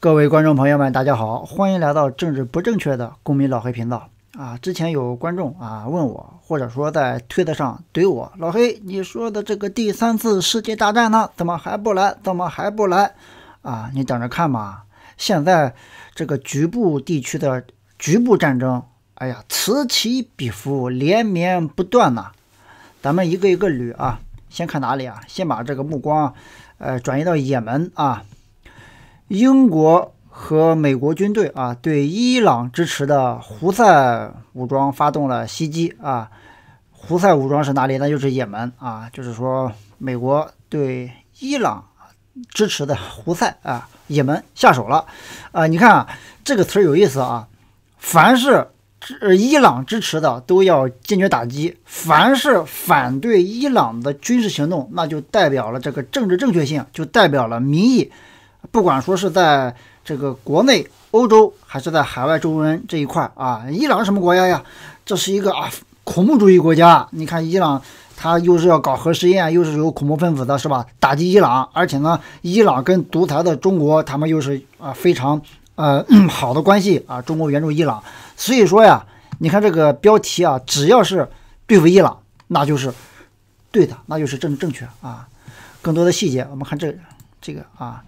各位观众朋友们，大家好，欢迎来到政治不正确的公民老黑频道啊！之前有观众啊问我，或者说在推特上怼我，老黑，你说的这个第三次世界大战呢，怎么还不来？怎么还不来？啊，你等着看吧！现在这个局部地区的局部战争，哎呀，此起彼伏，连绵不断呢。咱们一个一个捋啊，先看哪里啊？先把这个目光，呃，转移到也门啊。英国和美国军队啊，对伊朗支持的胡塞武装发动了袭击啊！胡塞武装是哪里？那就是也门啊！就是说，美国对伊朗支持的胡塞啊，也门下手了啊！你看啊，这个词儿有意思啊！凡是伊朗支持的，都要坚决打击；凡是反对伊朗的军事行动，那就代表了这个政治正确性，就代表了民意。不管说是在这个国内、欧洲，还是在海外中东这一块啊，伊朗什么国家呀？这是一个啊，恐怖主义国家。你看，伊朗他又是要搞核试验，又是有恐怖分子的，是吧？打击伊朗，而且呢，伊朗跟独裁的中国他们又是啊非常呃好的关系啊。中国援助伊朗，所以说呀，你看这个标题啊，只要是对付伊朗，那就是对的，那就是正正确啊。更多的细节，我们看这这个啊。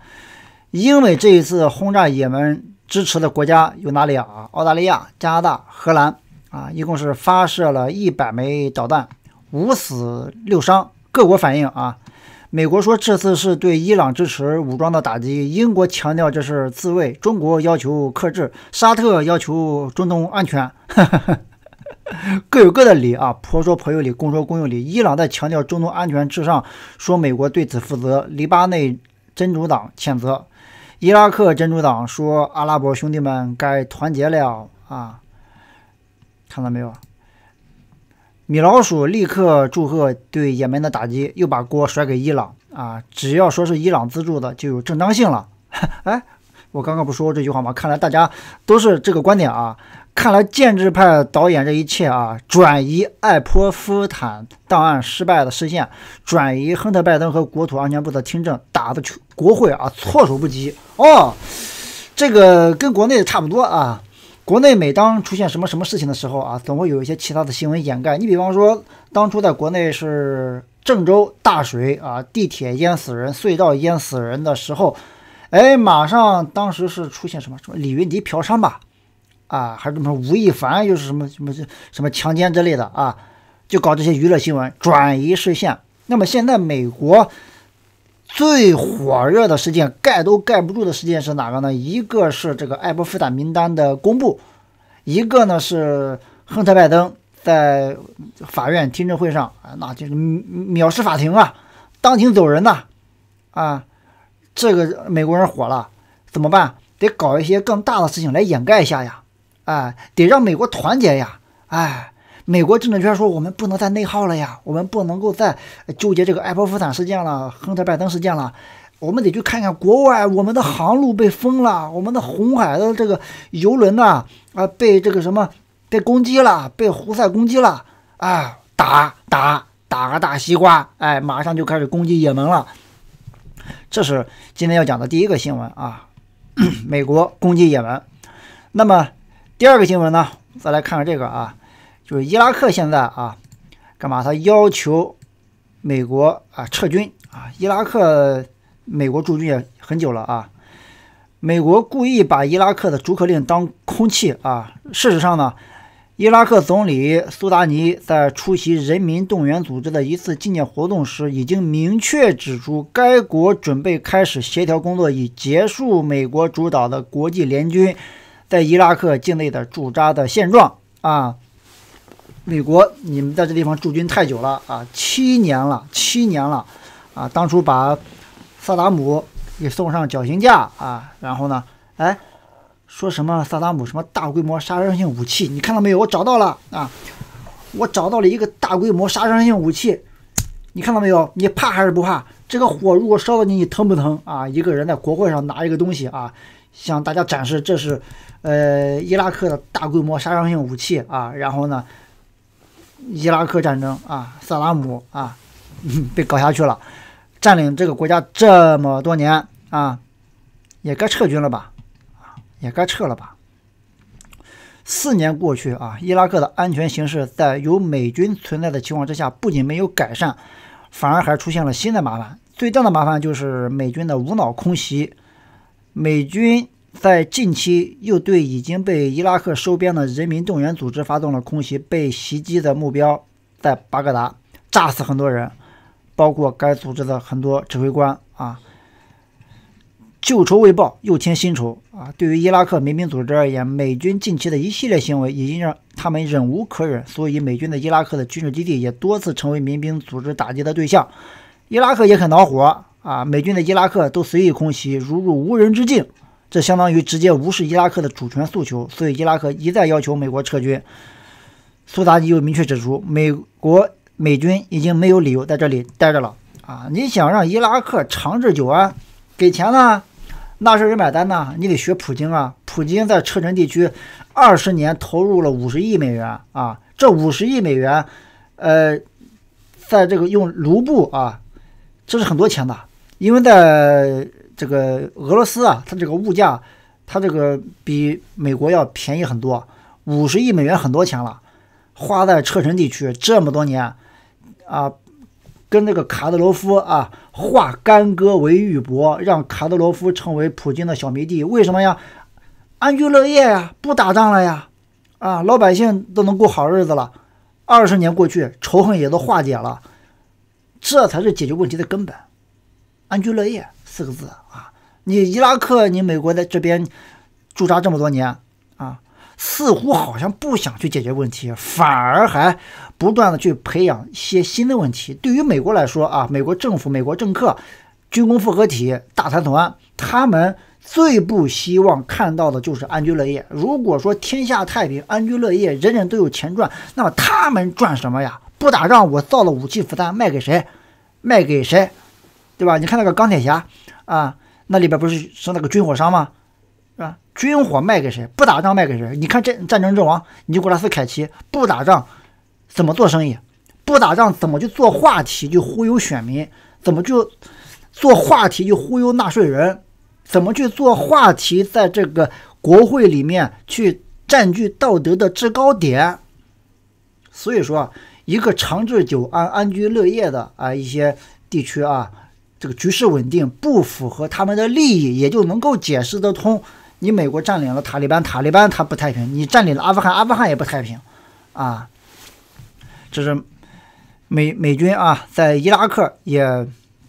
英美这一次轰炸也门支持的国家有哪里啊？澳大利亚、加拿大、荷兰啊，一共是发射了一百枚导弹，五死六伤。各国反应啊，美国说这次是对伊朗支持武装的打击，英国强调这是自卫，中国要求克制，沙特要求中东安全，各有各的理啊。婆说婆有理，公说公有理。伊朗在强调中东安全至上，说美国对此负责。黎巴嫩真主党谴责。伊拉克珍珠党说：“阿拉伯兄弟们该团结了啊！”看到没有？米老鼠立刻祝贺对也门的打击，又把锅甩给伊朗啊！只要说是伊朗资助的，就有正当性了。哎，我刚刚不说这句话吗？看来大家都是这个观点啊。看来建制派导演这一切啊，转移爱泼斯坦档案失败的视线，转移亨特拜登和国土安全部的听证，打的国会啊措手不及哦。这个跟国内差不多啊，国内每当出现什么什么事情的时候啊，总会有一些其他的新闻掩盖。你比方说当初在国内是郑州大水啊，地铁淹死人，隧道淹死人的时候，哎，马上当时是出现什么什么李云迪嫖娼吧。啊，还是什么吴亦凡又是什么什么什么强奸之类的啊，就搞这些娱乐新闻转移视线。那么现在美国最火热的事件、盖都盖不住的事件是哪个呢？一个是这个艾博斯坦名单的公布，一个呢是亨特拜登在法院听证会上，啊，那就是藐视法庭啊，当庭走人呐。啊，这个美国人火了，怎么办？得搞一些更大的事情来掩盖一下呀。哎，得让美国团结呀！哎，美国政治圈说我们不能再内耗了呀，我们不能够再纠结这个泼博坦事件了、亨特拜登事件了，我们得去看看国外，我们的航路被封了，我们的红海的这个游轮呐，啊，被这个什么被攻击了，被胡塞攻击了，啊，打打打个大西瓜，哎，马上就开始攻击也门了。这是今天要讲的第一个新闻啊，美国攻击也门，那么。第二个新闻呢，再来看看这个啊，就是伊拉克现在啊，干嘛？他要求美国啊撤军啊。伊拉克美国驻军也很久了啊。美国故意把伊拉克的逐客令当空气啊。事实上呢，伊拉克总理苏达尼在出席人民动员组织的一次纪念活动时，已经明确指出，该国准备开始协调工作，以结束美国主导的国际联军。在伊拉克境内的驻扎的现状啊，美国，你们在这地方驻军太久了啊，七年了，七年了啊，当初把萨达姆给送上绞刑架啊，然后呢，哎，说什么萨达姆什么大规模杀伤性武器，你看到没有？我找到了啊，我找到了一个大规模杀伤性武器，你看到没有？你怕还是不怕？这个火如果烧到你，你疼不疼啊？一个人在国会上拿一个东西啊。向大家展示，这是呃伊拉克的大规模杀伤性武器啊，然后呢，伊拉克战争啊，萨达姆啊 被搞下去了，占领这个国家这么多年啊，也该撤军了吧啊，也该撤了吧。四年过去啊，伊拉克的安全形势在有美军存在的情况之下，不仅没有改善，反而还出现了新的麻烦。最大的麻烦就是美军的无脑空袭。美军在近期又对已经被伊拉克收编的人民动员组织发动了空袭，被袭击的目标 在巴格达，炸死很多人，包括该组织的很多指挥官啊。旧仇未报，又添新仇啊！对于伊拉克民兵组织而言，美军近期的一系列行为已经让他们忍无可忍，所以美军的伊拉克的军事基地也多次成为民兵组织打击的对象。伊拉克也很恼火。啊，美军的伊拉克都随意空袭，如入无人之境，这相当于直接无视伊拉克的主权诉求。所以伊拉克一再要求美国撤军。苏达尼又明确指出，美国美军已经没有理由在这里待着了。啊，你想让伊拉克长治久安，给钱呢？纳税人买单呢？你得学普京啊！普京在车臣地区二十年投入了五十亿美元啊，这五十亿美元，呃，在这个用卢布啊，这是很多钱的。因为在这个俄罗斯啊，它这个物价，它这个比美国要便宜很多，五十亿美元很多钱了，花在车臣地区这么多年，啊，跟那个卡德罗夫啊化干戈为玉帛，让卡德罗夫成为普京的小迷弟，为什么呀？安居乐业呀，不打仗了呀，啊，老百姓都能过好日子了，二十年过去，仇恨也都化解了，这才是解决问题的根本。安居乐业四个字啊，你伊拉克，你美国在这边驻扎这么多年啊，似乎好像不想去解决问题，反而还不断的去培养一些新的问题。对于美国来说啊，美国政府、美国政客、军工复合体、大财团，他们最不希望看到的就是安居乐业。如果说天下太平、安居乐业、人人都有钱赚，那么他们赚什么呀？不打仗，我造了武器、子弹卖给谁？卖给谁？对吧？你看那个钢铁侠啊，那里边不是是那个军火商吗？啊，军火卖给谁？不打仗卖给谁？你看战战争之王尼古拉斯凯奇不打仗怎么做生意？不打仗怎么去做话题？就忽悠选民？怎么就做话题？就忽悠纳税人？怎么去做话题？在这个国会里面去占据道德的制高点？所以说，一个长治久安、安居乐业的啊一些地区啊。这个局势稳定不符合他们的利益，也就能够解释得通。你美国占领了塔利班，塔利班他不太平；你占领了阿富汗，阿富汗也不太平。啊，这是美美军啊，在伊拉克也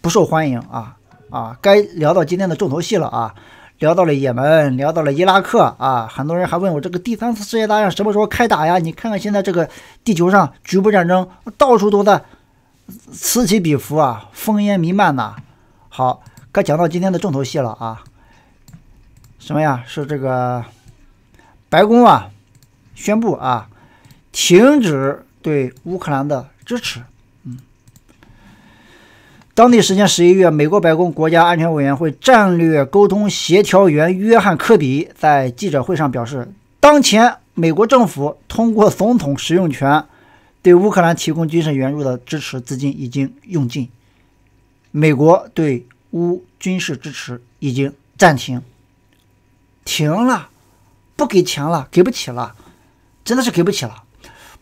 不受欢迎啊啊！该聊到今天的重头戏了啊，聊到了也门，聊到了伊拉克啊，很多人还问我这个第三次世界大战什么时候开打呀？你看看现在这个地球上，局部战争到处都在。此起彼伏啊，烽烟弥漫呐。好，该讲到今天的重头戏了啊。什么呀？是这个白宫啊，宣布啊，停止对乌克兰的支持。嗯。当地时间十一月，美国白宫国家安全委员会战略沟通协调员约翰·科比在记者会上表示，当前美国政府通过总统使用权。对乌克兰提供军事援助的支持资金已经用尽，美国对乌军事支持已经暂停，停了，不给钱了，给不起了，真的是给不起了。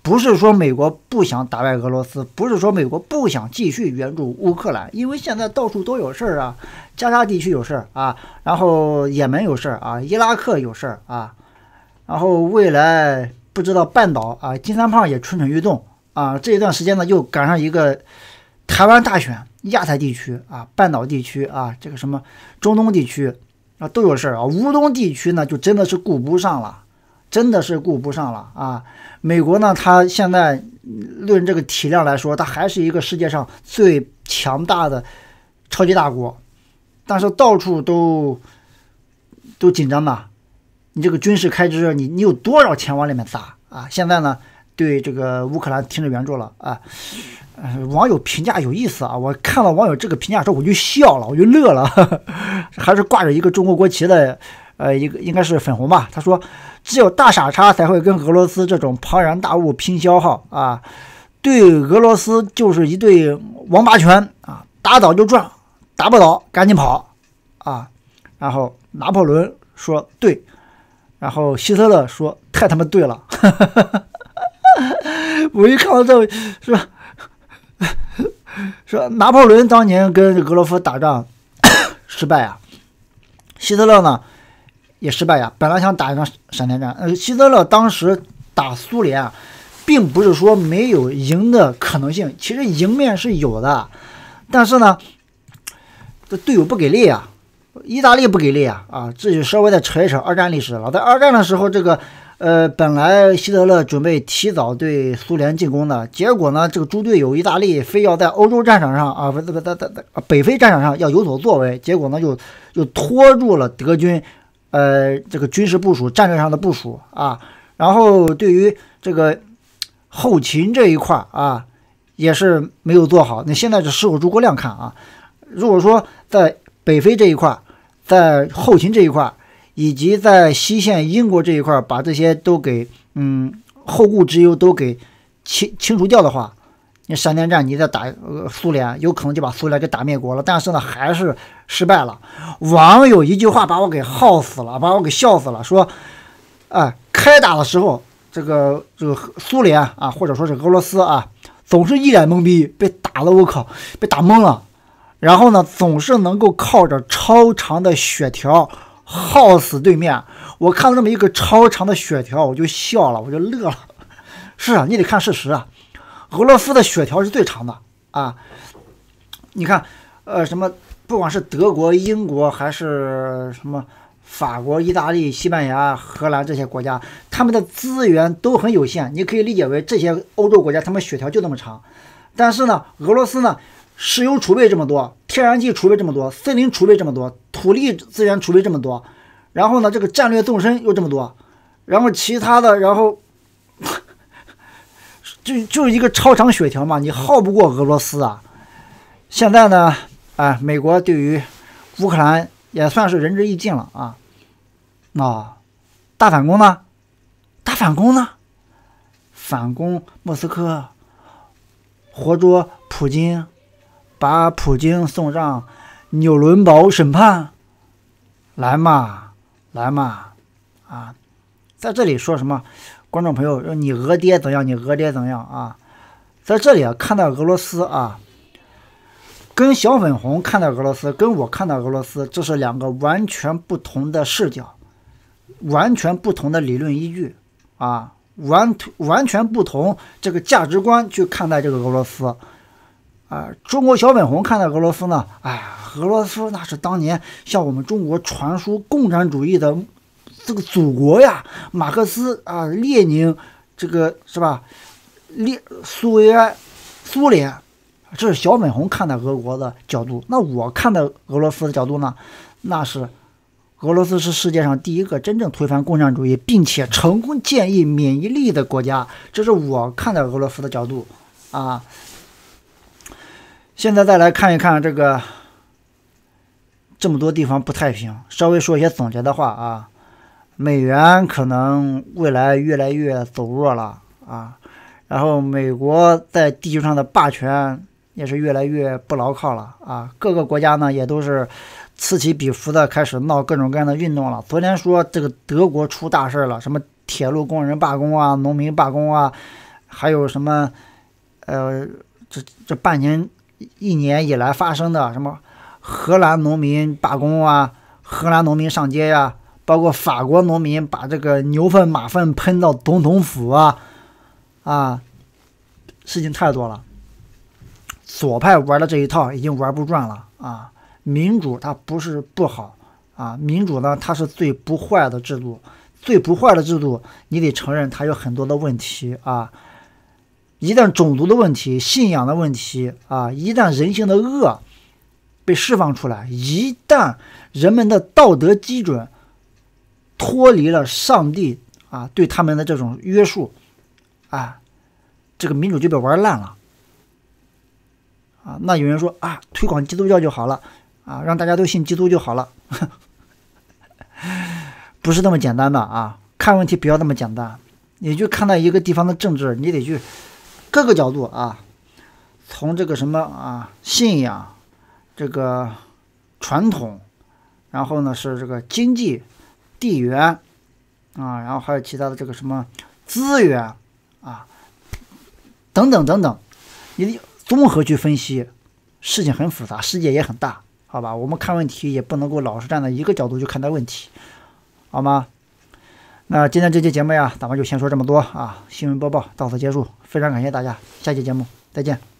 不是说美国不想打败俄罗斯，不是说美国不想继续援助乌克兰，因为现在到处都有事儿啊，加沙地区有事儿啊，然后也门有事儿啊，伊拉克有事儿啊，然后未来不知道半岛啊，金三胖也蠢蠢欲动。啊，这一段时间呢，又赶上一个台湾大选，亚太地区啊，半岛地区啊，这个什么中东地区啊，都有事儿啊。乌东地区呢，就真的是顾不上了，真的是顾不上了啊。美国呢，它现在论这个体量来说，它还是一个世界上最强大的超级大国，但是到处都都紧张呐。你这个军事开支，你你有多少钱往里面砸啊？现在呢？对这个乌克兰停止援助了啊！网友评价有意思啊，我看到网友这个评价之后我就笑了，我就乐了。还是挂着一个中国国旗的，呃，一个应该是粉红吧。他说：“只有大傻叉才会跟俄罗斯这种庞然大物拼消耗啊！对俄罗斯就是一对王八拳啊，打倒就赚，打不倒赶紧跑啊！”然后拿破仑说：“对。”然后希特勒说：“太他妈对了！” 我一看到这位，吧？说拿破仑当年跟格罗夫打仗失败啊，希特勒呢也失败呀。本来想打一场闪电战，呃，希特勒当时打苏联，啊，并不是说没有赢的可能性，其实赢面是有的，但是呢，这队友不给力啊，意大利不给力啊，啊，这就稍微的扯一扯二战历史了。在二战的时候，这个。呃，本来希特勒准备提早对苏联进攻的，结果呢，这个猪队友意大利非要在欧洲战场上啊，不这个在在在北非战场上要有所作为，结果呢，就就拖住了德军，呃，这个军事部署、战略上的部署啊，然后对于这个后勤这一块啊，也是没有做好。那现在就事后诸葛亮看啊，如果说在北非这一块在后勤这一块以及在西线英国这一块儿，把这些都给嗯后顾之忧都给清清除掉的话，你闪电战，你再打苏联，有可能就把苏联给打灭国了。但是呢，还是失败了。网友一句话把我给耗死了，把我给笑死了。说，哎，开打的时候，这个这个苏联啊，或者说是俄罗斯啊，总是一脸懵逼，被打了，我靠，被打懵了。然后呢，总是能够靠着超长的血条。耗死对面！我看到这么一个超长的血条，我就笑了，我就乐了。是啊，你得看事实啊。俄罗斯的血条是最长的啊！你看，呃，什么，不管是德国、英国，还是什么法国、意大利、西班牙、荷兰这些国家，他们的资源都很有限。你可以理解为这些欧洲国家，他们血条就那么长。但是呢，俄罗斯呢？石油储备这么多，天然气储备这么多，森林储备这么多，土地资源储备这么多，然后呢，这个战略纵深又这么多，然后其他的，然后 就就是一个超长血条嘛，你耗不过俄罗斯啊！现在呢，哎，美国对于乌克兰也算是仁至义尽了啊！啊，大反攻呢？大反攻呢？反攻莫斯科，活捉普京。把普京送上纽伦堡审判，来嘛，来嘛，啊，在这里说什么？观众朋友，你俄爹怎样？你俄爹怎样啊？在这里啊，看到俄罗斯啊，跟小粉红看到俄罗斯，跟我看到俄罗斯，这是两个完全不同的视角，完全不同的理论依据啊，完，完全不同这个价值观去看待这个俄罗斯。啊，中国小粉红看待俄罗斯呢？哎呀，俄罗斯那是当年向我们中国传输共产主义的这个祖国呀，马克思啊，列宁，这个是吧？列苏维埃，苏联，这是小粉红看待俄国的角度。那我看待俄罗斯的角度呢？那是俄罗斯是世界上第一个真正推翻共产主义并且成功建立免疫力的国家，这是我看待俄罗斯的角度啊。现在再来看一看这个这么多地方不太平，稍微说一些总结的话啊，美元可能未来越来越走弱了啊，然后美国在地球上的霸权也是越来越不牢靠了啊，各个国家呢也都是此起彼伏的开始闹各种各样的运动了。昨天说这个德国出大事了，什么铁路工人罢工啊，农民罢工啊，还有什么呃这这半年。一年以来发生的什么荷兰农民罢工啊，荷兰农民上街呀，包括法国农民把这个牛粪马粪喷到总统府啊，啊，事情太多了。左派玩的这一套已经玩不转了啊！民主它不是不好啊，民主呢，它是最不坏的制度，最不坏的制度，你得承认它有很多的问题啊。一旦种族的问题、信仰的问题啊，一旦人性的恶被释放出来，一旦人们的道德基准脱离了上帝啊对他们的这种约束，啊，这个民主就被玩烂了。啊，那有人说啊，推广基督教就好了，啊，让大家都信基督就好了，不是那么简单的啊。看问题不要那么简单，你就看到一个地方的政治，你得去。各个角度啊，从这个什么啊信仰，这个传统，然后呢是这个经济、地缘啊，然后还有其他的这个什么资源啊，等等等等，你综合去分析，事情很复杂，世界也很大，好吧？我们看问题也不能够老是站在一个角度去看待问题，好吗？那今天这期节目呀，咱们就先说这么多啊。新闻播报到此结束，非常感谢大家，下期节目再见。